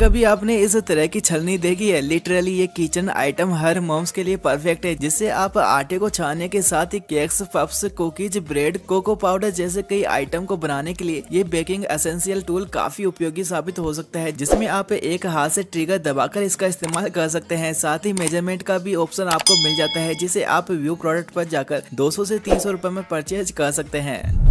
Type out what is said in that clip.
कभी आपने इस तरह की छलनी देखी है लिटरली ये किचन आइटम हर मोम्स के लिए परफेक्ट है जिससे आप आटे को छाने के साथ ही cakes puffs cookies bread cocoa powder जैसे कई आइटम को बनाने के लिए ये बेकिंग एसेंशियल टूल काफी उपयोगी साबित हो सकता है जिसमे आप एक हाथ ऐसी ट्रिगर दबाकर इसका इस्तेमाल कर सकते हैं साथ ही मेजरमेंट का भी ऑप्शन आपको मिल जाता है जिसे आप व्यू प्रोडक्ट आरोप जाकर दो सौ ऐसी तीन सौ में परचेज कर सकते हैं